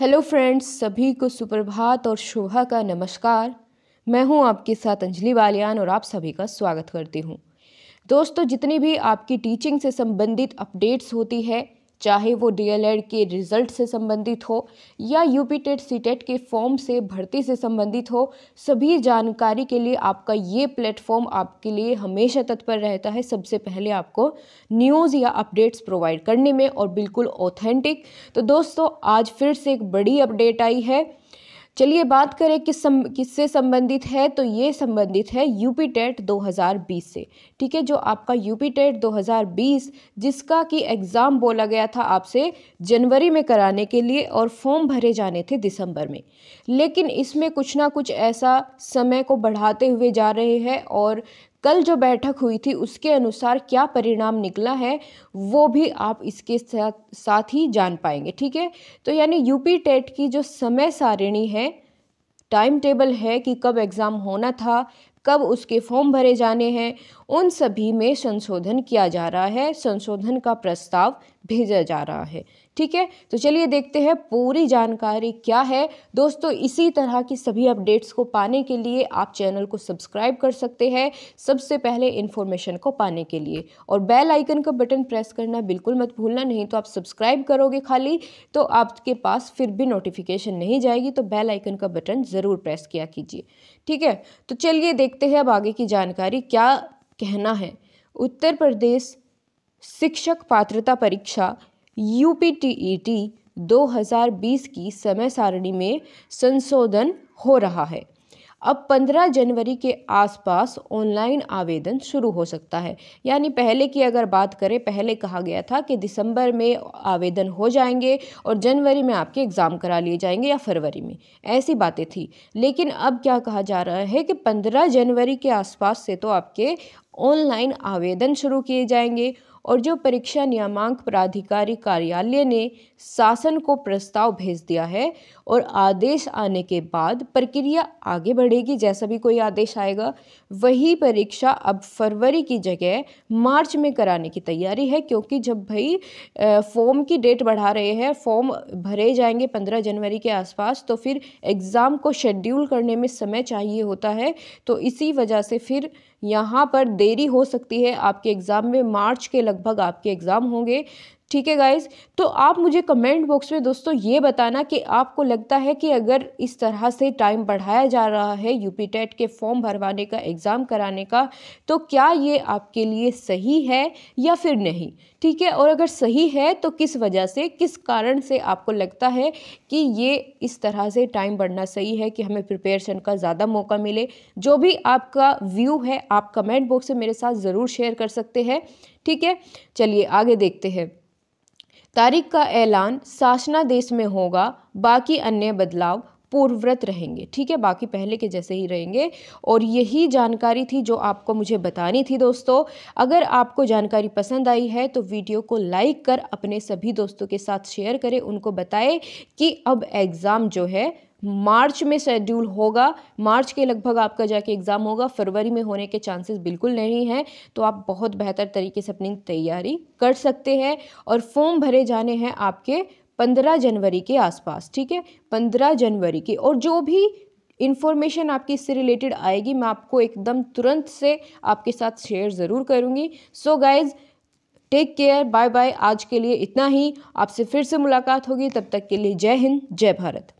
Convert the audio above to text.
hello friends सभी को सुप्रभात और शोभा का नमस्कार मैं हूं आपके साथ अंजलि बालियान और आप सभी का स्वागत करती हूं दोस्तों जितनी भी आपकी टीचिंग से संबंधित अपडेट्स होती है चाहे वो डीएलएड के रिजल्ट से संबंधित हो या पी टेट सी टेट के फॉर्म से भर्ती से संबंधित हो सभी जानकारी के लिए आपका ये प्लेटफॉर्म आपके लिए हमेशा तत्पर रहता है सबसे पहले आपको न्यूज़ या अपडेट्स प्रोवाइड करने में और बिल्कुल ऑथेंटिक तो दोस्तों आज फिर से एक बड़ी अपडेट आई है चलिए बात करें किस सम किससे संबंधित है तो ये संबंधित है यूपी टेट 2020 से ठीक है जो आपका यूपी टेट 2020 जिसका कि एग्ज़ाम बोला गया था आपसे जनवरी में कराने के लिए और फॉर्म भरे जाने थे दिसंबर में लेकिन इसमें कुछ ना कुछ ऐसा समय को बढ़ाते हुए जा रहे हैं और कल जो बैठक हुई थी उसके अनुसार क्या परिणाम निकला है वो भी आप इसके साथ साथ ही जान पाएंगे ठीक है तो यानी यूपी टेट की जो समय सारिणी है टाइम टेबल है कि कब एग्ज़ाम होना था कब उसके फॉर्म भरे जाने हैं उन सभी में संशोधन किया जा रहा है संशोधन का प्रस्ताव भेजा जा रहा है ठीक है तो चलिए देखते हैं पूरी जानकारी क्या है दोस्तों इसी तरह की सभी अपडेट्स को पाने के लिए आप चैनल को सब्सक्राइब कर सकते हैं सबसे पहले इन्फॉर्मेशन को पाने के लिए और बेल आइकन का बटन प्रेस करना बिल्कुल मत भूलना नहीं तो आप सब्सक्राइब करोगे खाली तो आपके पास फिर भी नोटिफिकेशन नहीं जाएगी तो बेल आइकन का बटन ज़रूर प्रेस किया कीजिए ठीक है तो चलिए देखते हैं अब आगे की जानकारी क्या कहना है उत्तर प्रदेश शिक्षक पात्रता परीक्षा U P T E T 2020 की समय सारणी में संशोधन हो रहा है अब 15 जनवरी के आसपास ऑनलाइन आवेदन शुरू हो सकता है यानी पहले की अगर बात करें पहले कहा गया था कि दिसंबर में आवेदन हो जाएंगे और जनवरी में आपके एग्ज़ाम करा लिए जाएंगे या फरवरी में ऐसी बातें थी लेकिन अब क्या कहा जा रहा है कि 15 जनवरी के आसपास से तो आपके ऑनलाइन आवेदन शुरू किए जाएंगे और जो परीक्षा नियामक प्राधिकारी कार्यालय ने शासन को प्रस्ताव भेज दिया है और आदेश आने के बाद प्रक्रिया आगे बढ़ेगी जैसा भी कोई आदेश आएगा वही परीक्षा अब फरवरी की जगह मार्च में कराने की तैयारी है क्योंकि जब भाई फॉर्म की डेट बढ़ा रहे हैं फॉर्म भरे जाएंगे पंद्रह जनवरी के आसपास तो फिर एग्ज़ाम को शेड्यूल करने में समय चाहिए होता है तो इसी वजह से फिर यहाँ पर दे देरी हो सकती है आपके एग्ज़ाम में मार्च के लगभग आपके एग्ज़ाम होंगे ठीक है गाइज तो आप मुझे कमेंट बॉक्स में दोस्तों ये बताना कि आपको लगता है कि अगर इस तरह से टाइम बढ़ाया जा रहा है यूपी टेट के फॉर्म भरवाने का एग्ज़ाम कराने का तो क्या ये आपके लिए सही है या फिर नहीं ठीक है और अगर सही है तो किस वजह से किस कारण से आपको लगता है कि ये इस तरह से टाइम बढ़ना सही है कि हमें प्रिपेरेशन का ज़्यादा मौका मिले जो भी आपका व्यू है आप कमेंट बॉक्स में मेरे साथ ज़रूर शेयर कर सकते हैं ठीक है चलिए आगे देखते हैं तारीख का ऐलान शासनादेश में होगा बाकी अन्य बदलाव पूर्वव्रत रहेंगे ठीक है बाकी पहले के जैसे ही रहेंगे और यही जानकारी थी जो आपको मुझे बतानी थी दोस्तों अगर आपको जानकारी पसंद आई है तो वीडियो को लाइक कर अपने सभी दोस्तों के साथ शेयर करें उनको बताएं कि अब एग्ज़ाम जो है मार्च में शेड्यूल होगा मार्च के लगभग आपका जाके एग्ज़ाम होगा फरवरी में होने के चांसेस बिल्कुल नहीं हैं तो आप बहुत बेहतर तरीके से अपनी तैयारी कर सकते हैं और फॉर्म भरे जाने हैं आपके पंद्रह जनवरी के आसपास ठीक है पंद्रह जनवरी की और जो भी इन्फॉर्मेशन आपकी इससे रिलेटेड आएगी मैं आपको एकदम तुरंत से आपके साथ शेयर ज़रूर करूँगी so guys take care bye bye आज के लिए इतना ही आपसे फिर से मुलाकात होगी तब तक के लिए जय हिंद जय भारत